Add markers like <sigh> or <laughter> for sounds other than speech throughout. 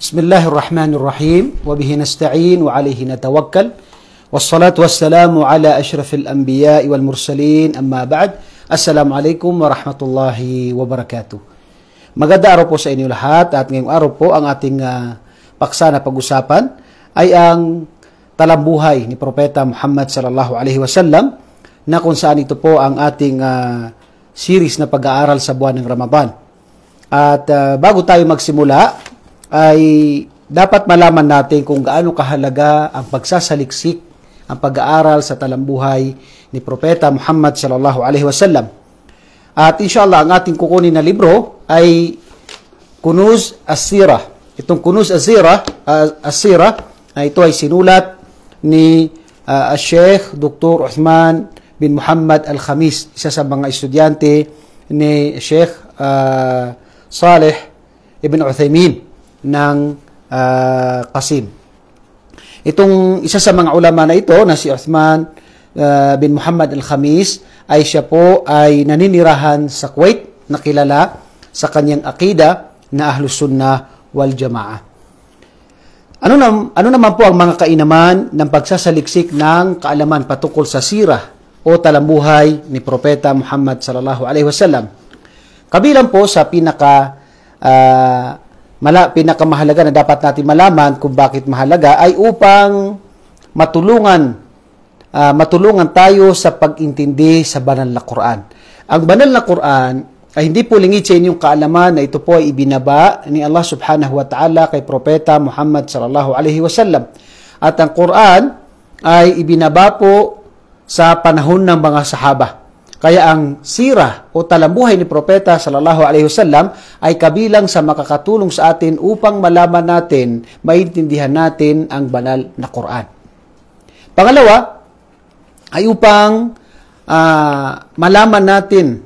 بسم الله الرحمن الرحيم وبه نستعين وعليه نتوكل والصلاة والسلام على أشرف الأنبياء والمرسلين أما بعد Assalamu alaikum warahmatullahi wabarakatuh. Maganda araw po sa inyo lahat at ngayong araw po ang ating uh, paksa na pag-usapan ay ang talambuhay ni Propeta Muhammad sallallahu alaihi wasallam na kung saan ito po ang ating uh, series na pag-aaral sa buwan ng Ramadan. At uh, bago tayo magsimula, ay dapat malaman natin kung gaano kahalaga ang pagsasaliksik, ang pag-aaral sa talambuhay ni Propeta Muhammad sallallahu alaihi wasallam. At inshallah ang ating kukunin na libro ay Kunuz As-Sira. Itong Kunuz As-Sira, uh, ah, As-Sira na ito ay sinulat ni uh, Sheikh Dr. Uthman bin Muhammad Al-Khamis, isa sa mga estudyante ni Sheikh uh, Saleh Ibn Uthaymeen ng uh, ah, kasim. Itong isa sa mga ulama na ito na si Uthman uh, bin Muhammad al-Khamis ay siya po ay naninirahan sa Kuwait na kilala sa kanyang akida na Ahlus Sunnah wal Jamaah. Ano, nam, ano naman po ang mga kainaman ng pagsasaliksik ng kaalaman patukol sa sirah o talambuhay ni Propeta Muhammad sallallahu alaihi wasallam? Kabilang po sa pinaka uh, mala, pinakamahalaga na dapat natin malaman kung bakit mahalaga ay upang matulungan uh, matulungan tayo sa pagintindi sa banal na Quran. Ang banal na Quran ay hindi po lingid sa inyong kaalaman na ito po ay ibinaba ni Allah subhanahu wa ta'ala kay Propeta Muhammad sallallahu alaihi wasallam. At ang Quran ay ibinaba po sa panahon ng mga sahaba. Kaya ang sira o talambuhay ni Propeta sallallahu alaihi wasallam ay kabilang sa makakatulong sa atin upang malaman natin, maintindihan natin ang banal na Quran. Pangalawa ay upang uh, malaman natin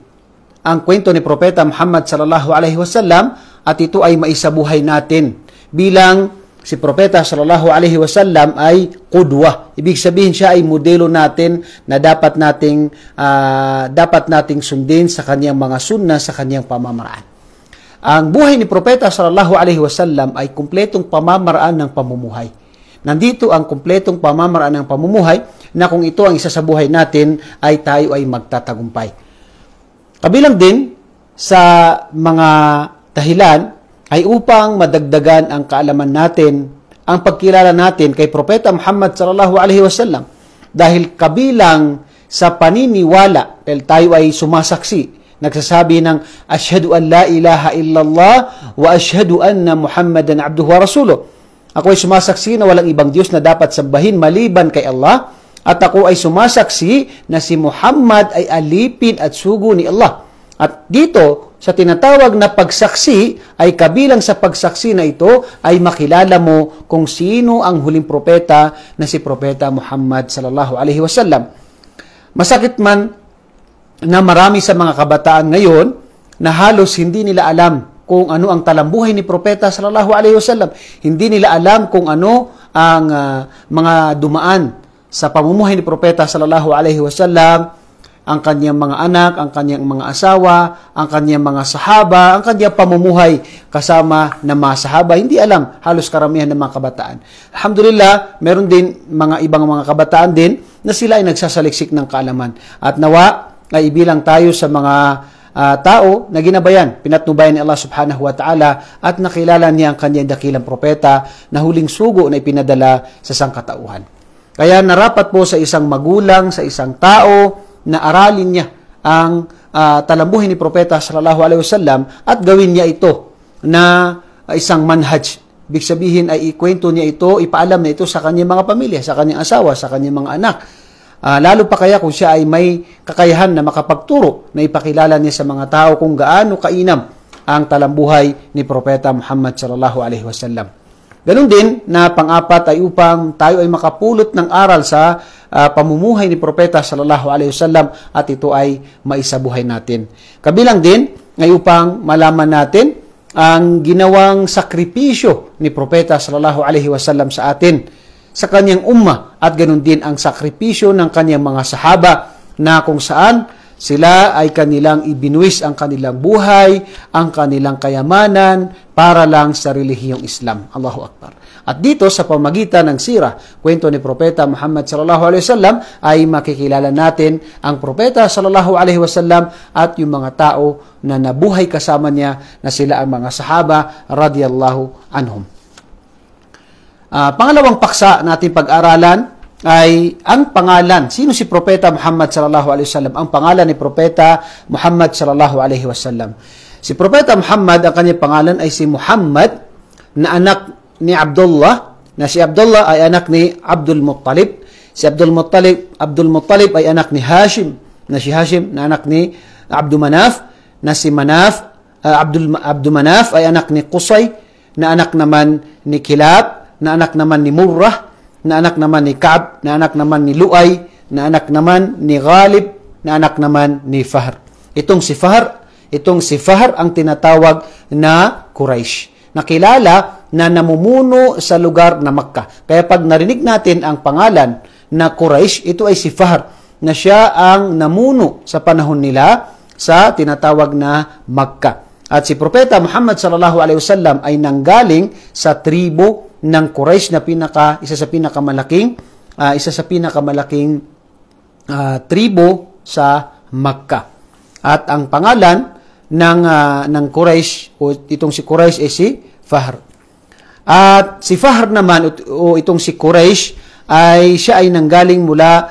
ang kwento ni Propeta Muhammad sallallahu alaihi wasallam at ito ay maisabuhay natin bilang si Propeta sallallahu alaihi wasallam ay kudwa. Ibig sabihin siya ay modelo natin na dapat nating uh, dapat nating sundin sa kaniyang mga sunna, sa kaniyang pamamaraan. Ang buhay ni Propeta sallallahu alaihi wasallam ay kumpletong pamamaraan ng pamumuhay. Nandito ang kumpletong pamamaraan ng pamumuhay na kung ito ang isa sa buhay natin ay tayo ay magtatagumpay. Kabilang din sa mga dahilan ay upang madagdagan ang kaalaman natin, ang pagkilala natin kay Propeta Muhammad sallallahu alaihi wasallam dahil kabilang sa paniniwala dahil tayo ay sumasaksi nagsasabi ng ashhadu an la ilaha illallah wa ashhadu anna muhammadan abduhu wa rasuluh ako ay sumasaksi na walang ibang Diyos na dapat sambahin maliban kay Allah at ako ay sumasaksi na si Muhammad ay alipin at sugo ni Allah. At dito, sa tinatawag na pagsaksi ay kabilang sa pagsaksi na ito ay makilala mo kung sino ang huling propeta na si propeta Muhammad sallallahu alaihi wasallam. Masakit man na marami sa mga kabataan ngayon na halos hindi nila alam kung ano ang talambuhay ni propeta sallallahu alaihi wasallam. Hindi nila alam kung ano ang uh, mga dumaan sa pamumuhay ni propeta sallallahu alaihi wasallam ang kanyang mga anak, ang kanyang mga asawa, ang kanyang mga sahaba, ang kanyang pamumuhay kasama ng mga sahaba. Hindi alam halos karamihan ng mga kabataan. Alhamdulillah, meron din mga ibang mga kabataan din na sila ay nagsasaliksik ng kaalaman. At nawa ay ibilang tayo sa mga uh, tao na ginabayan, pinatnubayan ni Allah subhanahu wa ta'ala at nakilala niya ang kanyang dakilang propeta na huling sugo na ipinadala sa sangkatauhan. Kaya narapat po sa isang magulang, sa isang tao, na aralin niya ang uh, talambuhin ni Propeta sallallahu alaihi wasallam at gawin niya ito na isang manhaj. Ibig sabihin ay ikwento niya ito, ipaalam niya ito sa kanyang mga pamilya, sa kanyang asawa, sa kanyang mga anak. Uh, lalo pa kaya kung siya ay may kakayahan na makapagturo na ipakilala niya sa mga tao kung gaano kainam ang talambuhay ni Propeta Muhammad sallallahu alaihi wasallam. Ganon din na pangapat ay upang tayo ay makapulot ng aral sa uh, pamumuhay ni Propeta sallallahu alaihi wasallam at ito ay maisabuhay natin. Kabilang din ay upang malaman natin ang ginawang sakripisyo ni Propeta sallallahu alaihi wasallam sa atin sa kanyang umma at ganon din ang sakripisyo ng kanyang mga sahaba na kung saan sila ay kanilang ibinuwis ang kanilang buhay, ang kanilang kayamanan para lang sa relihiyong Islam. Allahu Akbar. At dito sa pamagitan ng sira, kwento ni Propeta Muhammad sallallahu alaihi wasallam ay makikilala natin ang Propeta sallallahu alaihi wasallam at yung mga tao na nabuhay kasama niya na sila ang mga sahaba radhiyallahu anhum. Uh, pangalawang paksa natin pag-aralan ay ang pangalan. Sino si Propeta Muhammad sallallahu alaihi wasallam? Ang pangalan ni Propeta Muhammad sallallahu alaihi wasallam. Si Propeta Muhammad, ang kanyang pangalan ay si Muhammad na anak ni Abdullah, na si Abdullah ay anak ni Abdul Muttalib. Si Abdul Muttalib, Abdul Muttalib ay anak ni Hashim, na si Hashim na anak ni Abdul Manaf, na si Manaf, uh, Abdul, Abdul Manaf ay anak ni Qusay, na anak naman ni Kilab, na anak naman ni Murrah, na anak naman ni Kaab, na anak naman ni Luay, na anak naman ni Ghalib, na anak naman ni Fahar. Itong si Fahar, itong si Fahar ang tinatawag na Quraysh. Nakilala na namumuno sa lugar na Makkah. Kaya pag narinig natin ang pangalan na Quraysh, ito ay si Fahar na siya ang namuno sa panahon nila sa tinatawag na Makkah. At si Propeta Muhammad sallallahu alaihi wasallam ay nanggaling sa tribo ng Quraysh na pinaka isa sa pinakamalaking uh, isa sa pinakamalaking uh, tribo sa Makkah. At ang pangalan ng uh, ng Quraysh o itong si Quraysh ay si Fahr. At si Fahr naman o itong si Quraysh ay siya ay nanggaling mula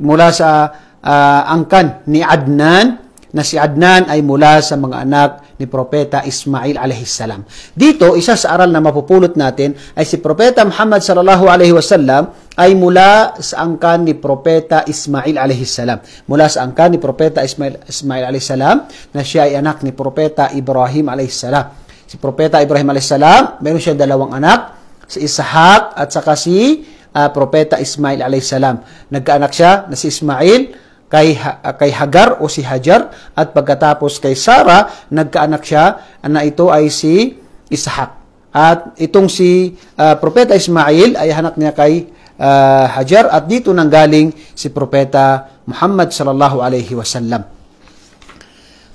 mula sa uh, angkan ni Adnan na si Adnan ay mula sa mga anak ni Propeta Ismail alaihissalam. Dito, isa sa aral na mapupulot natin ay si Propeta Muhammad sallallahu alaihi wasallam ay mula sa angkan ni Propeta Ismail alaihissalam. Mula sa angkan ni Propeta Ismail, Ismail alaihissalam na siya ay anak ni Propeta Ibrahim alaihissalam. Si Propeta Ibrahim alaihissalam, meron siya dalawang anak, si Isahak at saka si uh, Propeta Ismail alaihissalam. Nagkaanak siya na si Ismail kay, kay Hagar o si Hajar at pagkatapos kay Sara, nagkaanak siya na ito ay si Ishak. At itong si uh, Propeta Ismail ay anak niya kay uh, Hajar at dito nanggaling si Propeta Muhammad sallallahu alaihi wasallam.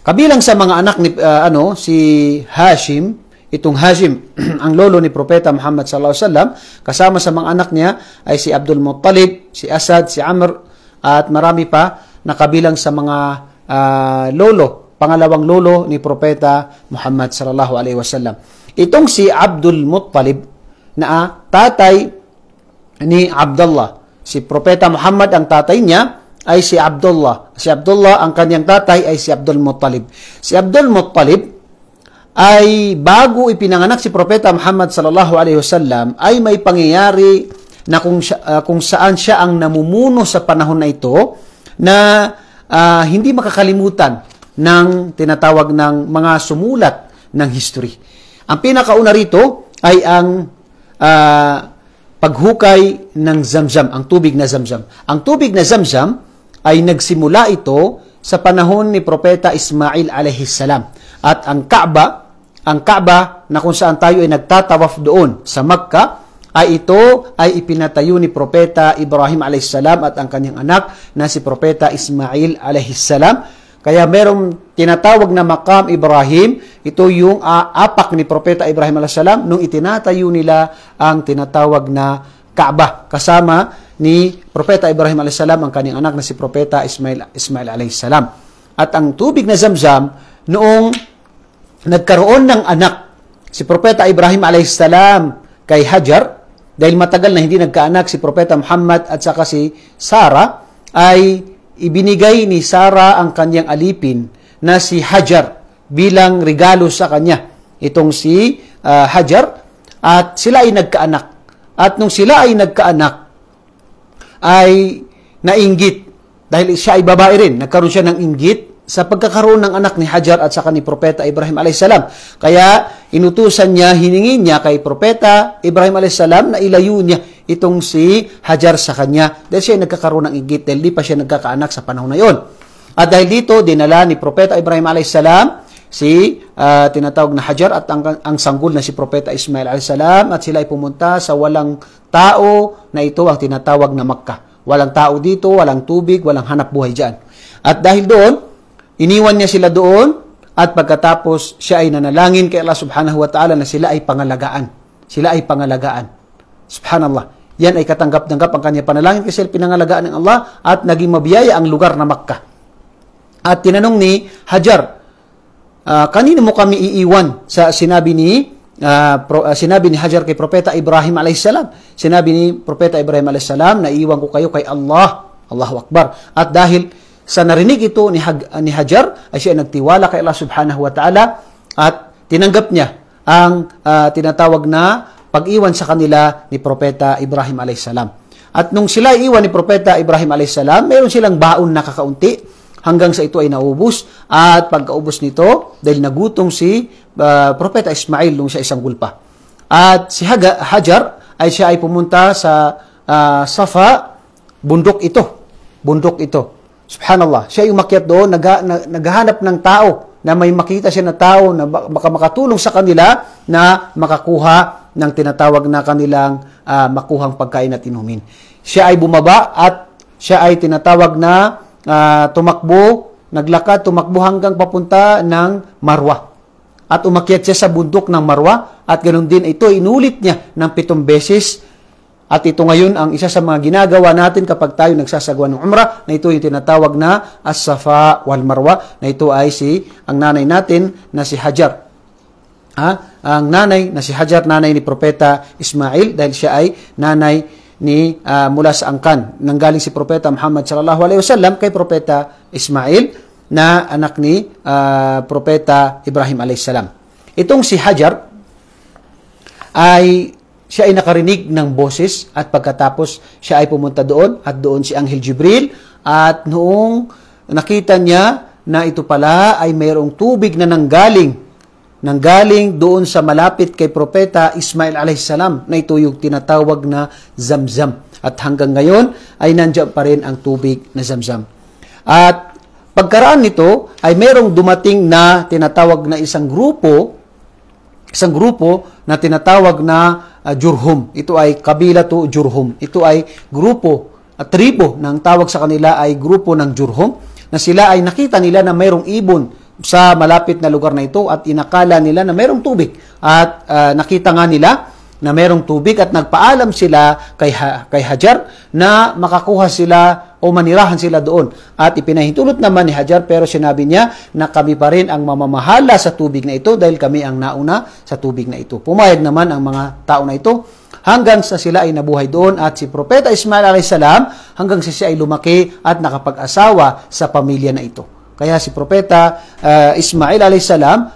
Kabilang sa mga anak ni uh, ano si Hashim, itong Hashim, <clears throat> ang lolo ni Propeta Muhammad sallallahu alaihi wasallam, kasama sa mga anak niya ay si Abdul Muttalib, si Asad, si Amr at marami pa na kabilang sa mga uh, lolo, pangalawang lolo ni Propeta Muhammad sallallahu alaihi wasallam. Itong si Abdul Muttalib na ah, tatay ni Abdullah. Si Propeta Muhammad ang tatay niya ay si Abdullah. Si Abdullah ang kanyang tatay ay si Abdul Muttalib. Si Abdul Muttalib ay bago ipinanganak si Propeta Muhammad sallallahu alaihi wasallam ay may pangyayari na kung, siya, uh, kung saan siya ang namumuno sa panahon na ito na uh, hindi makakalimutan ng tinatawag ng mga sumulat ng history. Ang pinakauna rito ay ang uh, paghukay ng zamzam, ang tubig na zamzam. Ang tubig na zamzam ay nagsimula ito sa panahon ni Propeta Ismail salam. At ang Kaaba, ang Kaaba na kung saan tayo ay nagtatawaf doon sa Makkah, ay ito ay ipinatayo ni Propeta Ibrahim alaihissalam at ang kanyang anak na si Propeta Ismail alaihissalam. Kaya merong tinatawag na makam Ibrahim, ito yung uh, apak ni Propeta Ibrahim alaihissalam nung itinatayo nila ang tinatawag na Kaaba kasama ni Propeta Ibrahim alaihissalam ang kanyang anak na si Propeta Ismail, Ismail alaihissalam. At ang tubig na zamzam noong nagkaroon ng anak si Propeta Ibrahim alaihissalam kay Hajar dahil matagal na hindi nagkaanak si Propeta Muhammad at saka si Sarah, ay ibinigay ni Sarah ang kanyang alipin na si Hajar bilang regalo sa kanya. Itong si uh, Hajar at sila ay nagkaanak. At nung sila ay nagkaanak, ay nainggit dahil siya ay babae rin. Nagkaroon siya ng inggit sa pagkakaroon ng anak ni Hajar at saka ni Propeta Ibrahim a.s. Kaya inutusan niya, hiningi niya kay Propeta Ibrahim a.s. na ilayo niya itong si Hajar sa kanya dahil siya ay nagkakaroon ng igit dahil di pa siya nagkakaanak sa panahon na yon. At dahil dito, dinala ni Propeta Ibrahim a.s. si uh, tinatawag na Hajar at ang, ang sanggol na si Propeta Ismail a.s. at sila ay pumunta sa walang tao na ito ang tinatawag na Makkah. Walang tao dito, walang tubig, walang hanap buhay dyan. At dahil doon, Iniwan niya sila doon at pagkatapos siya ay nanalangin kay Allah subhanahu wa ta'ala na sila ay pangalagaan. Sila ay pangalagaan. Subhanallah. Yan ay katanggap-tanggap ang kanya panalangin kasi pinangalagaan ng Allah at naging mabiyaya ang lugar na Makkah. At tinanong ni Hajar, uh, kanino mo kami iiwan sa sinabi ni uh, pro, uh, sinabi ni Hajar kay propeta Ibrahim alayhisalam. Sinabi ni propeta Ibrahim alayhisalam na iiwan ko kayo kay Allah. Allahu Akbar. At dahil sa narinig ito ni, Hag, ni Hajar ay siya nagtiwala kay Allah subhanahu wa ta'ala at tinanggap niya ang uh, tinatawag na pag-iwan sa kanila ni Propeta Ibrahim a.s. At nung sila iwan ni Propeta Ibrahim a.s., mayroon silang baon na kakaunti hanggang sa ito ay naubos at pagkaubos nito dahil nagutong si uh, Propeta Ismail nung sa isang gulpa. At si Haga, Hajar ay siya ay pumunta sa uh, Safa, bundok ito. Bundok ito. Subhanallah, siya yung makiat doon, nag, naghahanap ng tao na may makita siya na tao na baka makatulong sa kanila na makakuha ng tinatawag na kanilang uh, makuhang pagkain at inumin. Siya ay bumaba at siya ay tinatawag na uh, tumakbo, naglakad, tumakbo hanggang papunta ng Marwa. At umakyat siya sa bundok ng Marwa at ganoon din ito inulit niya ng pitong beses at ito ngayon ang isa sa mga ginagawa natin kapag tayo nagsasagawa ng umrah na ito yung tinatawag na as-safa wal marwa na ito ay si ang nanay natin na si Hajar. Ha? Ang nanay na si Hajar, nanay ni Propeta Ismail dahil siya ay nanay ni uh, mula sa angkan nanggaling si Propeta Muhammad sallallahu alaihi wasallam kay Propeta Ismail na anak ni uh, Propeta Ibrahim alaihissalam. Itong si Hajar ay siya ay nakarinig ng boses at pagkatapos siya ay pumunta doon at doon si Anghel Jibril at noong nakita niya na ito pala ay mayroong tubig na nanggaling nanggaling doon sa malapit kay Propeta Ismail alayhisalam na ito yung tinatawag na Zamzam. At hanggang ngayon ay nandiyan pa rin ang tubig na Zamzam. At pagkaraan nito ay mayroong dumating na tinatawag na isang grupo, isang grupo na tinatawag na uh, Jurhum. Ito ay kabila to Jurhum. Ito ay grupo at uh, tribo ng tawag sa kanila ay grupo ng Jurhum na sila ay nakita nila na mayroong ibon sa malapit na lugar na ito at inakala nila na mayroong tubig at uh, nakita nga nila na mayroong tubig at nagpaalam sila kay, ha- kay Hajar na makakuha sila o manirahan sila doon. At ipinahintulot naman ni Hajar pero sinabi niya na kami pa rin ang mamamahala sa tubig na ito dahil kami ang nauna sa tubig na ito. Pumayag naman ang mga tao na ito hanggang sa sila ay nabuhay doon at si Propeta Ismail a.s. hanggang sa siya ay lumaki at nakapag-asawa sa pamilya na ito. Kaya si Propeta uh, Ismail a.s.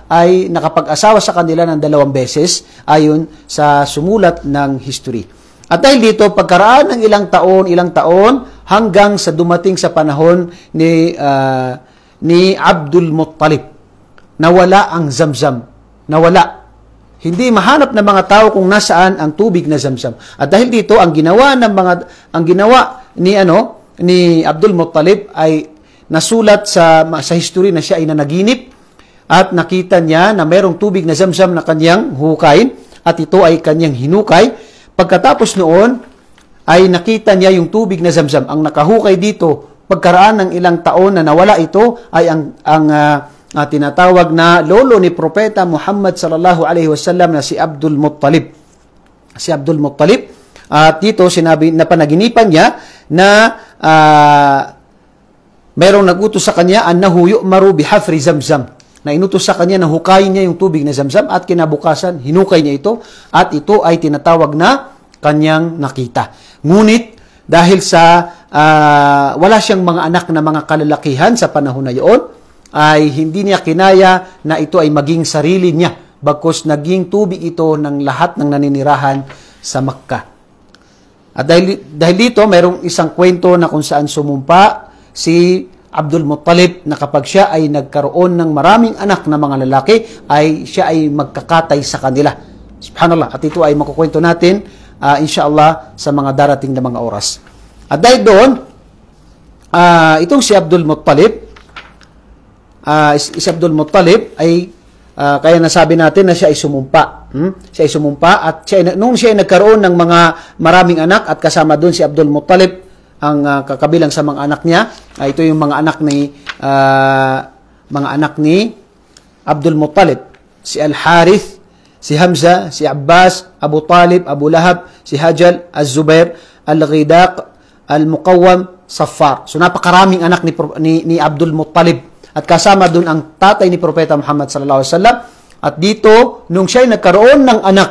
ay nakapag-asawa sa kanila ng dalawang beses ayon sa sumulat ng history. At dahil dito, pagkaraan ng ilang taon, ilang taon, hanggang sa dumating sa panahon ni uh, ni Abdul Muttalib. Nawala ang Zamzam. Nawala. Hindi mahanap ng mga tao kung nasaan ang tubig na Zamzam. At dahil dito ang ginawa ng mga ang ginawa ni ano ni Abdul Muttalib ay nasulat sa sa history na siya ay nanaginip at nakita niya na mayroong tubig na zamzam na kanyang hukayin at ito ay kanyang hinukay. Pagkatapos noon, ay nakita niya yung tubig na zamzam. Ang nakahukay dito, pagkaraan ng ilang taon na nawala ito, ay ang, ang uh, uh, tinatawag na lolo ni Propeta Muhammad sallallahu alaihi wasallam na si Abdul Muttalib. Si Abdul Muttalib. At uh, dito sinabi na panaginipan niya na uh, ah, mayroong nagutos sa kanya annahu yu'maru bihafri zamzam na inutos sa kanya na hukayin niya yung tubig na zamzam at kinabukasan hinukay niya ito at ito ay tinatawag na kanyang nakita. Ngunit dahil sa uh, wala siyang mga anak na mga kalalakihan sa panahon na iyon, ay hindi niya kinaya na ito ay maging sarili niya bagkos naging tubig ito ng lahat ng naninirahan sa Makkah. At dahil, dahil dito, mayroong isang kwento na kung saan sumumpa si Abdul Muttalib na kapag siya ay nagkaroon ng maraming anak na mga lalaki, ay siya ay magkakatay sa kanila. Subhanallah. At ito ay makukwento natin uh, inshallah sa mga darating na mga oras. At dahil doon, uh, itong si Abdul Muttalib, uh, ah, si Abdul Muttalib ay uh, kaya nasabi natin na siya ay sumumpa. Hmm? Siya ay sumumpa at siya ay, nung siya ay nagkaroon ng mga maraming anak at kasama doon si Abdul Muttalib ang uh, kakabilang sa mga anak niya, uh, ito yung mga anak ni uh, mga anak ni Abdul Muttalib, si Al-Harith si Hamza, si Abbas, Abu Talib, Abu Lahab, si Hajal, Az-Zubair, Al-Ghidaq, Al-Muqawwam, Saffar. So napakaraming anak ni, ni, ni Abdul Muttalib. At kasama doon ang tatay ni Propeta Muhammad sallallahu alaihi wasallam. At dito, nung siya nagkaroon ng anak,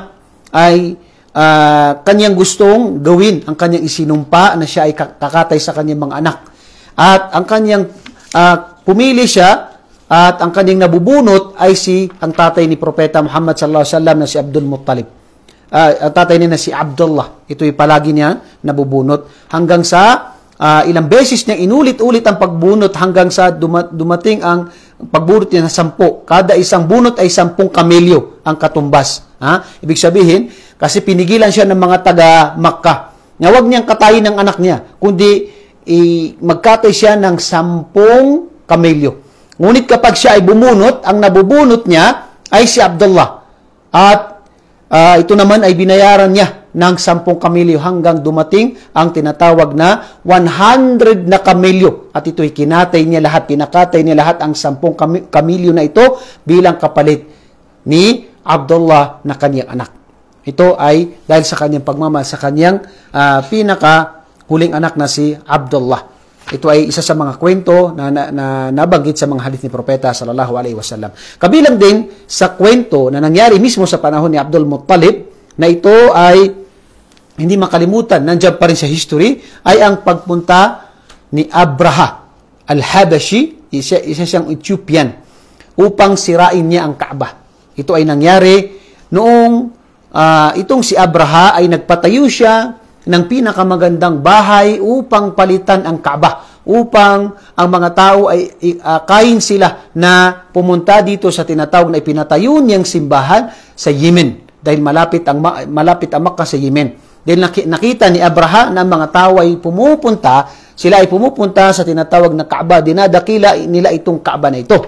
ay uh, kanyang gustong gawin ang kanyang isinumpa na siya ay kakatay sa kanyang mga anak. At ang kanyang uh, pumili siya at ang kaning nabubunot ay si ang tatay ni Propeta Muhammad sallallahu alaihi wasallam na si Abdul Muttalib. Uh, ang tatay niya na si Abdullah. Ito'y palagi niya nabubunot hanggang sa uh, ilang beses niya inulit-ulit ang pagbunot hanggang sa dumating ang pagbunot niya na sampo. Kada isang bunot ay sampung kamelyo ang katumbas. Ha? Ibig sabihin, kasi pinigilan siya ng mga taga Makkah na huwag niyang katayin ng anak niya, kundi i, magkatay siya ng sampung kamelyo. Ngunit kapag siya ay bumunot, ang nabubunot niya ay si Abdullah. At uh, ito naman ay binayaran niya ng 10 kamilyo hanggang dumating ang tinatawag na 100 na kamilyo. At ito'y kinatay niya lahat, pinakatay niya lahat ang 10 kamilyo na ito bilang kapalit ni Abdullah na kanyang anak. Ito ay dahil sa kanyang pagmamahal sa kanyang uh, ah, pinaka huling anak na si Abdullah. Ito ay isa sa mga kwento na, na, na nabanggit sa mga hadith ni Propeta sallallahu alaihi wasallam. Kabilang din sa kwento na nangyari mismo sa panahon ni Abdul Muttalib na ito ay hindi makalimutan, nandiyan pa rin sa history, ay ang pagpunta ni Abraha al-Habashi, isa, isa siyang Ethiopian, upang sirain niya ang Kaaba. Ito ay nangyari noong uh, itong si Abraha ay nagpatayo siya ng pinakamagandang bahay upang palitan ang Kaaba, upang ang mga tao ay uh, kain sila na pumunta dito sa tinatawag na ipinatayo niyang simbahan sa Yemen dahil malapit ang malapit ang Makkah sa Yemen. Dahil nakita ni Abraha na ang mga tao ay pumupunta, sila ay pumupunta sa tinatawag na Kaaba, dinadakila nila itong Kaaba na ito.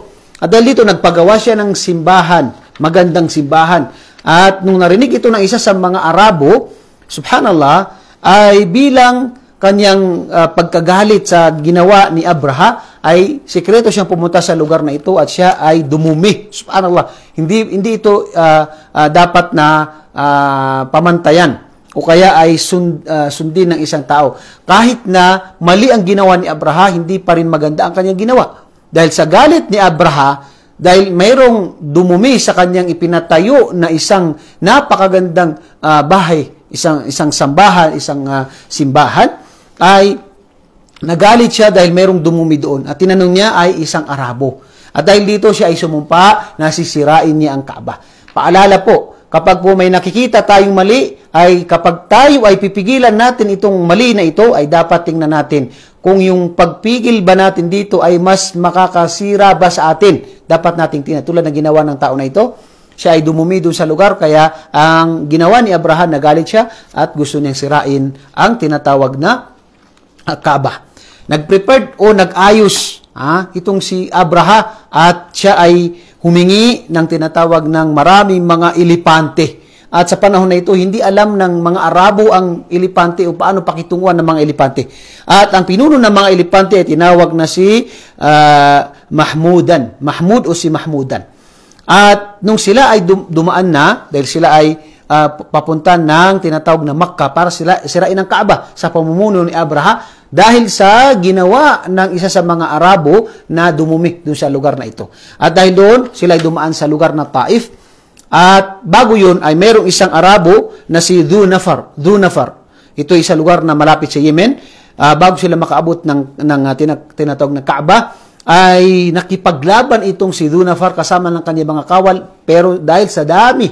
At dahil dito nagpagawa siya ng simbahan, magandang simbahan. At nung narinig ito ng isa sa mga Arabo, subhanallah, ay bilang kanyang uh, pagkagalit sa ginawa ni Abraha ay sikreto siyang pumunta sa lugar na ito at siya ay dumumi. Subhanallah. Hindi hindi ito uh, uh, dapat na uh, pamantayan o kaya ay sund, uh, sundin ng isang tao. Kahit na mali ang ginawa ni Abraha, hindi pa rin maganda ang kanyang ginawa. Dahil sa galit ni Abraha, dahil mayroong dumumi sa kanyang ipinatayo na isang napakagandang uh, bahay isang isang sambahan, isang uh, simbahan ay nagalit siya dahil merong dumumi doon at tinanong niya ay isang Arabo. At dahil dito siya ay sumumpa na sisirain niya ang Kaaba. Paalala po, kapag po may nakikita tayong mali, ay kapag tayo ay pipigilan natin itong mali na ito, ay dapat tingnan natin kung yung pagpigil ba natin dito ay mas makakasira ba sa atin. Dapat nating tinatulad ng ginawa ng tao na ito siya ay dumumi doon sa lugar kaya ang ginawa ni Abraham nagalit siya at gusto niyang sirain ang tinatawag na ah, Kaaba. Nagprepared o nagayos ah, itong si Abraha at siya ay humingi ng tinatawag ng maraming mga elepante. At sa panahon na ito, hindi alam ng mga Arabo ang elepante o paano pakitunguan ng mga elepante. At ang pinuno ng mga elepante ay tinawag na si uh, Mahmudan. Mahmud o si Mahmudan. At nung sila ay dumaan na, dahil sila ay uh, papunta ng tinatawag na Makkah para sila sirain ang Kaaba sa pamumuno ni Abraham dahil sa ginawa ng isa sa mga Arabo na dumumi doon sa lugar na ito. At dahil doon, sila ay dumaan sa lugar na Taif. At bago yun ay mayroong isang Arabo na si Dhunafar. Dhunafar. Ito ay isang lugar na malapit sa Yemen. Uh, bago sila makaabot ng, ng uh, tinatawag na Kaaba, ay nakipaglaban itong si Dunafar kasama ng kanyang mga kawal pero dahil sa dami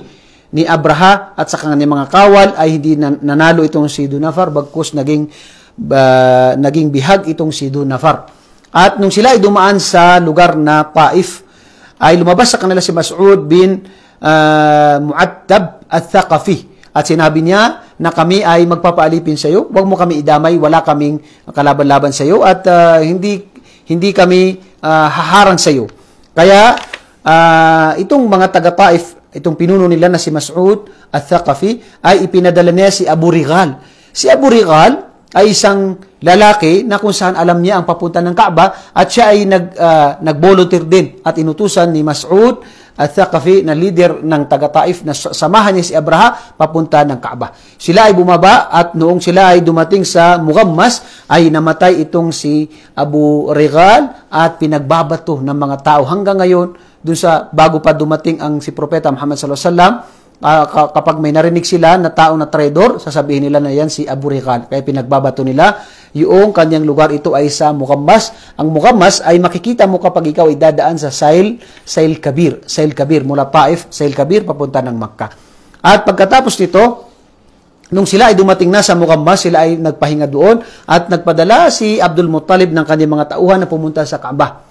ni Abraha at sa kanyang mga kawal ay hindi nanalo itong si Dunafar bagkus naging uh, naging bihag itong si Dunafar. At nung sila ay dumaan sa lugar na Taif ay lumabas sa kanila si Mas'ud bin uh, ah, Mu'attab al-Thaqafi at sinabi niya na kami ay magpapaalipin sa iyo, huwag mo kami idamay, wala kaming kalaban-laban sa iyo at uh, hindi hindi kami uh, haharang sa iyo. Kaya uh, itong mga taga-Taif, itong pinuno nila na si Mas'ud at Thaqafi ay ipinadala niya si Abu Rigal. Si Abu Rigal ay isang lalaki na kung saan alam niya ang papunta ng Kaaba at siya ay nag, uh, nag-volunteer din at inutusan ni Mas'ud al-Thaqafi na leader ng taga-Taif na samahan niya si Abraha papunta ng Kaaba. Sila ay bumaba at noong sila ay dumating sa Mugammas ay namatay itong si Abu Regal at pinagbabato ng mga tao hanggang ngayon dun sa bago pa dumating ang si Propeta Muhammad sallallahu alaihi wasallam uh, kapag may narinig sila na tao na trader, sasabihin nila na yan si Abu Rikan. Kaya pinagbabato nila yung kanyang lugar ito ay sa Mukammas. Ang Mukammas ay makikita mo kapag ikaw ay dadaan sa Sail, Sail Kabir. Sail Kabir mula Paif, Sail Kabir papunta ng Makkah. At pagkatapos nito, Nung sila ay dumating na sa Mukammas, sila ay nagpahinga doon at nagpadala si Abdul Muttalib ng kanyang mga tauhan na pumunta sa Kaaba.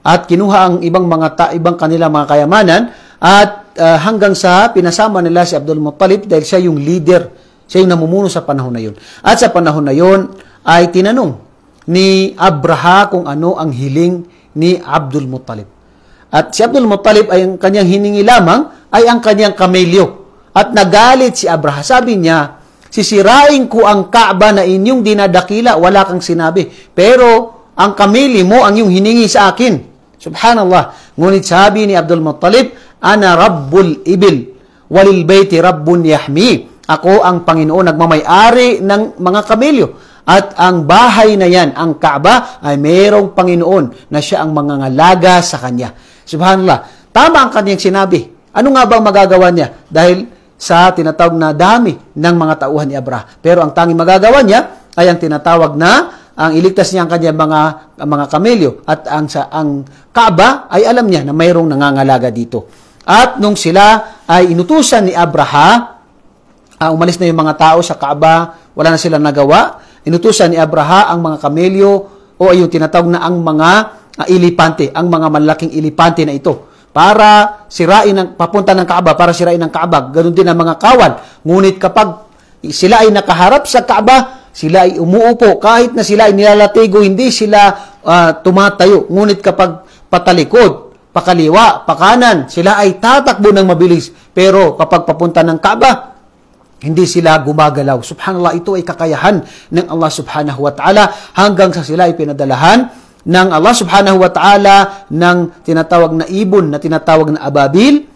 At kinuha ang ibang mga ta, ibang kanila mga kayamanan at uh, hanggang sa pinasama nila si Abdul Muttalib dahil siya yung leader, siya yung namumuno sa panahon na yun. At sa panahon na yun ay tinanong ni Abraha kung ano ang hiling ni Abdul Muttalib. At si Abdul Muttalib ay ang kanyang hiningi lamang ay ang kanyang kamelyo. At nagalit si Abraha. Sabi niya, sisirain ko ang Kaaba na inyong dinadakila, wala kang sinabi. Pero ang kamili mo ang yung hiningi sa akin. Subhanallah. Ngunit sabi ni Abdul Muttalib, Ana Rabbul Ibil. Walil bayti Rabbun Yahmi. Ako ang Panginoon nagmamayari ng mga kamelyo. At ang bahay na yan, ang Kaaba, ay mayroong Panginoon na siya ang mangangalaga sa kanya. Subhanallah, tama ang kanyang sinabi. Ano nga bang magagawa niya? Dahil sa tinatawag na dami ng mga tauhan ni Abra. Pero ang tanging magagawa niya ay ang tinatawag na ang iligtas niya ang kanyang mga mga kamelyo at ang sa ang Kaaba ay alam niya na mayroong nangangalaga dito. At nung sila ay inutusan ni Abraha, uh, umalis na yung mga tao sa Kaaba, wala na silang nagawa, inutusan ni Abraha ang mga kamelyo o yung tinatawag na ang mga uh, ilipante, ang mga malaking ilipante na ito para sirain ang papunta ng Kaaba, para sirain ang Kaaba. Ganun din ang mga kawal. Ngunit kapag sila ay nakaharap sa Kaaba, sila ay umuupo. Kahit na sila ay nilalatigo, hindi sila uh, tumatayo. Ngunit kapag patalikod, pakaliwa, pakanan, sila ay tatakbo ng mabilis. Pero kapag papunta ng Kaaba, hindi sila gumagalaw. Subhanallah, ito ay kakayahan ng Allah subhanahu wa ta'ala hanggang sa sila ay pinadalahan ng Allah subhanahu wa ta'ala ng tinatawag na ibon na tinatawag na ababil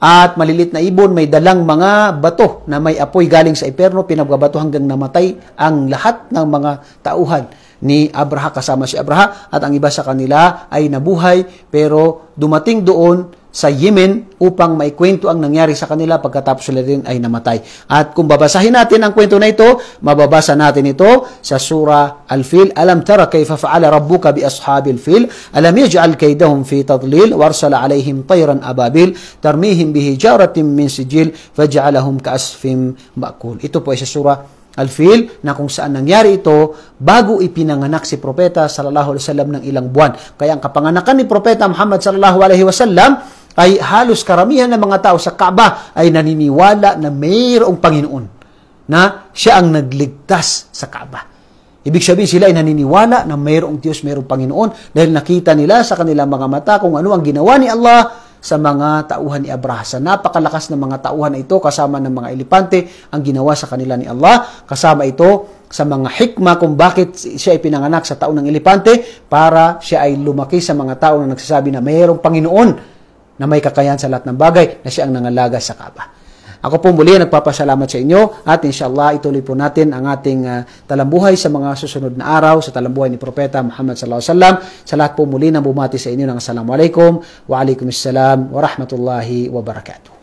at malilit na ibon may dalang mga bato na may apoy galing sa iperno pinagbabato hanggang namatay ang lahat ng mga tauhan ni Abraha kasama si Abraha at ang iba sa kanila ay nabuhay pero dumating doon sa Yemen upang may kwento ang nangyari sa kanila pagkatapos sila rin ay namatay. At kung babasahin natin ang kwento na ito, mababasa natin ito sa Sura Al-Fil. Alam tara kayfa fa'ala rabbuka bi ashabil fil. Alam yaj'al kaydahum fi tadlil. Warsala alayhim tayran ababil. Tarmihim bihijaratin min sijil. Faj'alahum kaasfim ma'kul. Ito po ay sa Sura Alfil na kung saan nangyari ito bago ipinanganak si Propeta sallallahu alaihi wasallam ng ilang buwan. Kaya ang kapanganakan ni Propeta Muhammad sallallahu alaihi wasallam ay halos karamihan ng mga tao sa Kaaba ay naniniwala na mayroong Panginoon na siya ang nagligtas sa Kaaba. Ibig sabihin sila ay naniniwala na mayroong Diyos, mayroong Panginoon dahil nakita nila sa kanilang mga mata kung ano ang ginawa ni Allah sa mga tauhan ni Abrahasa. Napakalakas ng mga tauhan na ito kasama ng mga elepante ang ginawa sa kanila ni Allah. Kasama ito sa mga hikma kung bakit siya ay pinanganak sa taon ng elepante para siya ay lumaki sa mga tao na nagsasabi na mayroong Panginoon na may kakayahan sa lahat ng bagay na siya ang nangalaga sa Kaaba. Ako po muli nagpapasalamat sa inyo at inshallah ituloy po natin ang ating uh, talambuhay sa mga susunod na araw sa talambuhay ni Propeta Muhammad sallallahu alaihi wasallam. Sa lahat po muli na bumati sa inyo ng assalamu alaikum wa alaikumussalam wa rahmatullahi wa barakatuh.